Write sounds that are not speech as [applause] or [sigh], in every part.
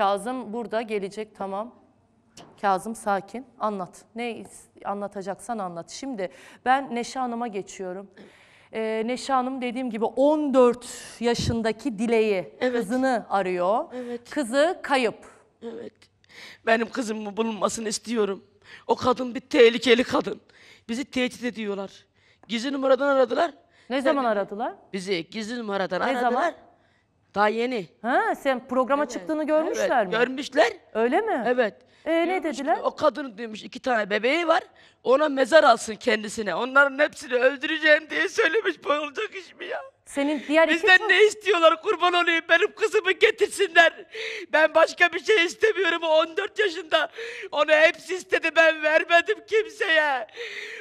Kazım burada gelecek tamam. Kazım sakin anlat. Ne anlatacaksan anlat. Şimdi ben Neşe Hanım'a geçiyorum. Ee, Neşe Hanım dediğim gibi 14 yaşındaki dileği Evet. kızını arıyor. Evet. Kızı kayıp. Evet. Benim kızımın bulunmasını istiyorum. O kadın bir tehlikeli kadın. Bizi tehdit ediyorlar. Gizli numaradan aradılar. Ne zaman aradılar? Bizi gizli numaradan Ne aradılar. zaman? Daha yeni. Ha sen programa çıktığını görmüşler mi? Görmüşler. Öyle mi? Evet. Ee, ne Diyormuş ki, dediler? O kadın demiş iki tane bebeği var. Ona mezar alsın kendisine. Onların hepsini öldüreceğim diye söylemiş. Bu olacak iş mi ya? Senin diğer Bizden ne istiyorlar kurban olayım benim kızımı getirsinler. Ben başka bir şey istemiyorum 14 yaşında. Onu hepsi istedi ben vermedim kimseye.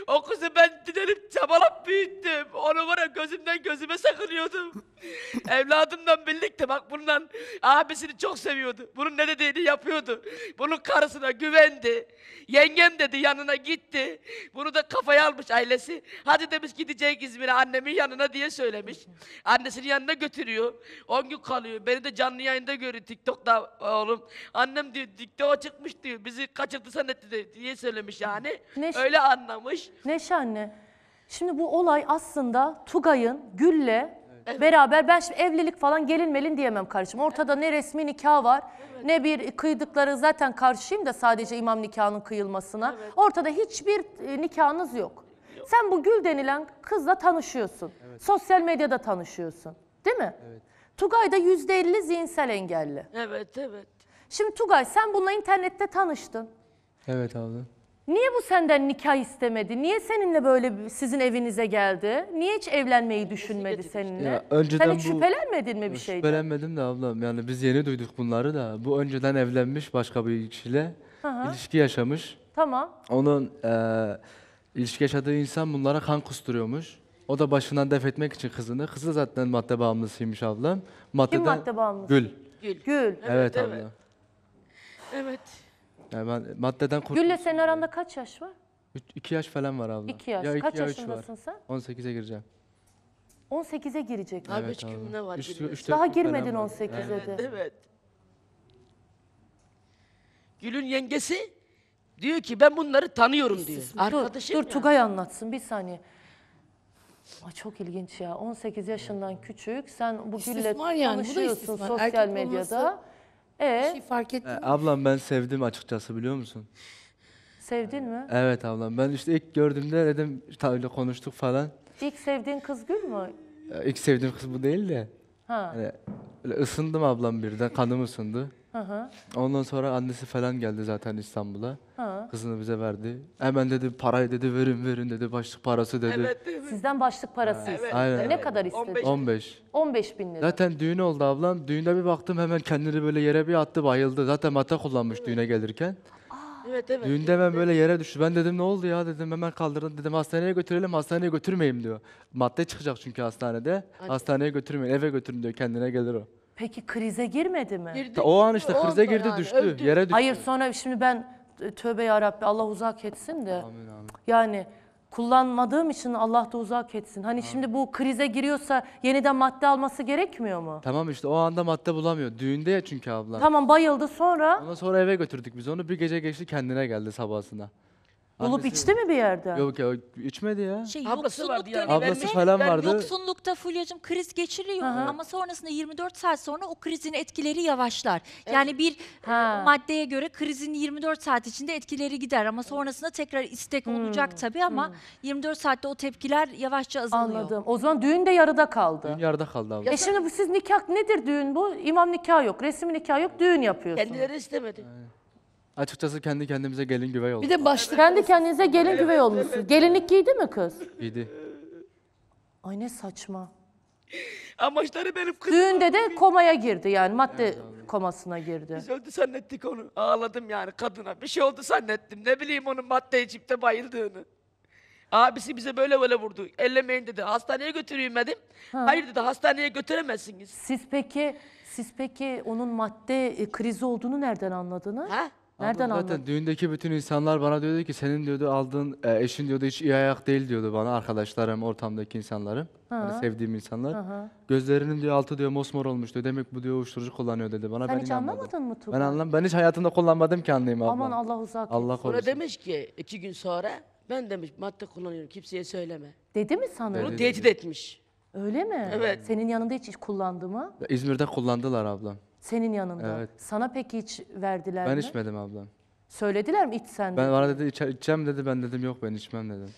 O kızı ben dilenip çabalap büyüttüm. Onu var ya gözümden gözüme sakınıyordum. [laughs] Evladımla birlikte bak bundan abisini çok seviyordu. Bunun ne dediğini yapıyor okuyordu. Bunun karısına güvendi. Yengem dedi yanına gitti. Bunu da kafaya almış ailesi. Hadi demiş gidecek İzmir'e annemin yanına diye söylemiş. Annesinin yanına götürüyor. 10 gün kalıyor. Beni de canlı yayında görüyor TikTok'ta e, oğlum. Annem diyor TikTok'a çıkmış diyor. Bizi kaçırdı zannetti diye söylemiş yani. Neşe, Öyle anlamış. Neşe anne. Şimdi bu olay aslında Tugay'ın Gül'le Beraber ben şimdi evlilik falan gelin melin diyemem karşıma. Ortada ne resmi nikah var evet. ne bir kıydıkları zaten karşıyım da sadece imam nikahının kıyılmasına. Evet. Ortada hiçbir e, nikahınız yok. yok. Sen bu Gül denilen kızla tanışıyorsun. Evet. Sosyal medyada tanışıyorsun. Değil mi? Evet. Tugay da yüzde elli zihinsel engelli. Evet, evet. Şimdi Tugay sen bununla internette tanıştın. Evet abla. Niye bu senden nikah istemedi? Niye seninle böyle sizin evinize geldi? Niye hiç evlenmeyi düşünmedi seninle? Ya önceden Sen hiç bu- şüphelenmedin mi bir şeyden? Şüphelenmedim de ablam yani biz yeni duyduk bunları da. Bu önceden evlenmiş başka bir kişiyle ilişki yaşamış. Tamam. Onun eee, ilişki yaşadığı insan bunlara kan kusturuyormuş. O da başından def etmek için kızını. Kızı da zaten madde bağımlısıymış ablam. Maddeden... madde bağımlısı? Gül. Gül. Evet, abla. Evet. Yani ben maddeden korktum. Gül'le senin aranda kaç yaş var? 2 yaş falan var abla. 2 yaş. Ya iki, Kaç ya yaşındasın var. sen? 18'e gireceğim. 18'e girecek. Abi Evet üç abla. gün ne var? Üç- üç- Daha girmedin var. 18'e de. Evet, Gül'ün yengesi diyor ki ben bunları tanıyorum diyor. Arkadaşım dur, dur Tugay anlatsın bir saniye. Ay çok ilginç ya. 18 yaşından küçük. Sen bu gülle İstismar yani, tanışıyorsun sosyal Erkek medyada. olması- ee, şey fark ettin mi? Ee, ablam ben sevdim açıkçası biliyor musun? sevdin mi? Evet ablam ben işte ilk gördüğümde dedim tabii konuştuk falan. İlk sevdiğin kız Gül mü? İlk sevdiğim kız bu değil de. Ha. Hani, ısındım ablam birden kanım ısındı. Hı Ondan sonra annesi falan geldi zaten İstanbul'a. Ha. Kızını bize verdi. Hemen dedi parayı dedi verin verin dedi başlık parası dedi. Evet değil mi? Sizden başlık parası Evet, aynen. Ne kadar istedi? 15. 15. bin lira. Zaten düğün oldu ablam. Düğünde bir baktım hemen kendini böyle yere bir attı bayıldı. Zaten mata kullanmış düğüne gelirken. Evet evet. Düğünde hemen böyle yere düştü. Ben dedim ne oldu ya dedim hemen kaldırdım. Dedim hastaneye götürelim hastaneye götürmeyeyim diyor. Madde çıkacak çünkü hastanede. Hastaneye götürmeyin eve götürün diyor kendine gelir o. Peki krize girmedi mi? Girdi, O an işte krize girdi düştü. Yere düştü. Hayır sonra şimdi ben e, tövbe yarabbi Allah uzak etsin de. Amin, amin. Yani kullanmadığım için Allah da uzak etsin. Hani şimdi bu krize giriyorsa yeniden madde alması gerekmiyor mu? Tamam işte o anda madde bulamıyor. Düğünde ya çünkü abla. Tamam bayıldı sonra. Ondan sonra eve götürdük biz onu. Bir gece geçti kendine geldi sabahsına. Olup Annesi- içti mi bir yerde? Yok ya içmedi ya. Şey, Ablası yoksulluk vardı yani. döneminde- Ablası falan vardı. Yoksullukta Fulya'cığım kriz geçiriyor ama sonrasında 24 saat sonra o krizin etkileri yavaşlar. Yani bir Ha. maddeye göre krizin 24 saat içinde etkileri gider ama sonrasında tekrar istek hmm. olacak tabii ama 24 hmm. saatte o tepkiler yavaşça azalıyor. Anladım. O zaman düğün de yarıda kaldı. Düğün Yarıda kaldı abla. E şimdi bu siz nikah nedir düğün bu? İmam nikah yok, resmi nikah yok, düğün yapıyorsunuz. Kendileri istemedi. Açıkçası kendi kendimize gelin güvey olduk. Bir de başlık Kendi kendinize gelin güvey olmuşsunuz. Gelinlik giydi mi kız? Giydi. Ay ne saçma. Amaçları benim kızım Düğünde de komaya girdi yani madde komasına girdi. Biz öldü zannettik onu. Ağladım yani kadına. Bir şey oldu zannettim. Ne bileyim onun madde içip de bayıldığını. Abisi bize böyle böyle vurdu. Ellemeyin dedi. Hastaneye götüreyim dedim. Hayır dedi hastaneye götüremezsiniz. Siz peki siz peki onun madde e, krizi olduğunu nereden anladınız? Ha? Nereden aldın? Zaten düğündeki bütün insanlar bana diyordu ki senin diyordu aldığın e, eşin diyordu hiç iyi ayak değil diyordu bana arkadaşlarım, ortamdaki insanlarım, hani sevdiğim insanlar. Aha. Gözlerinin diyor altı diyor mosmor olmuş diyor. Demek bu diyor uyuşturucu kullanıyor dedi bana. Sen ben hiç inanmadım. anlamadın mı Ben anlam ben hiç hayatımda kullanmadım ki anlayayım abla. Aman Allah uzak Allah etsin. Sonra demiş ki iki gün sonra ben demiş madde kullanıyorum kimseye söyleme. Dedi mi sana? Bunu tehdit etmiş. Öyle mi? Evet. Senin yanında hiç, hiç kullandı mı? İzmir'de kullandılar ablam. Senin yanında. Evet. Sana peki hiç verdiler Ben mi? içmedim ablam. Söylediler mi iç sen? Ben bana dedi "İçe- içeceğim dedi ben dedim yok ben içmem dedim.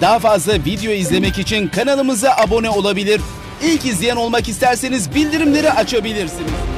Daha fazla video izlemek için kanalımıza abone olabilir. İlk izleyen olmak isterseniz bildirimleri açabilirsiniz.